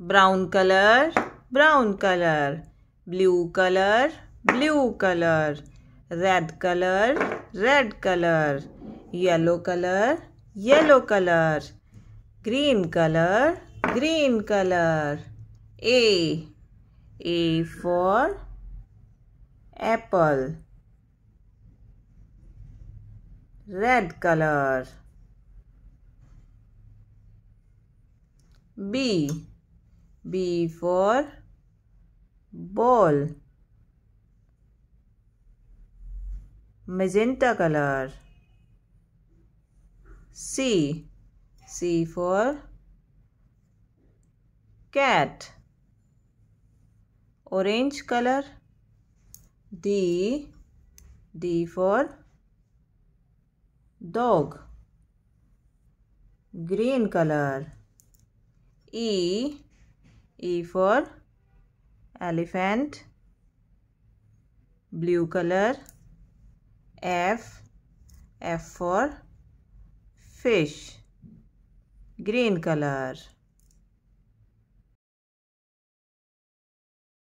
brown color brown color blue color blue color red color red color yellow color yellow color green color green color a a for apple red color b B for ball. Magenta color. C. C for cat. Orange color. D. D for dog. Green color. E. E for elephant blue color F F for fish green color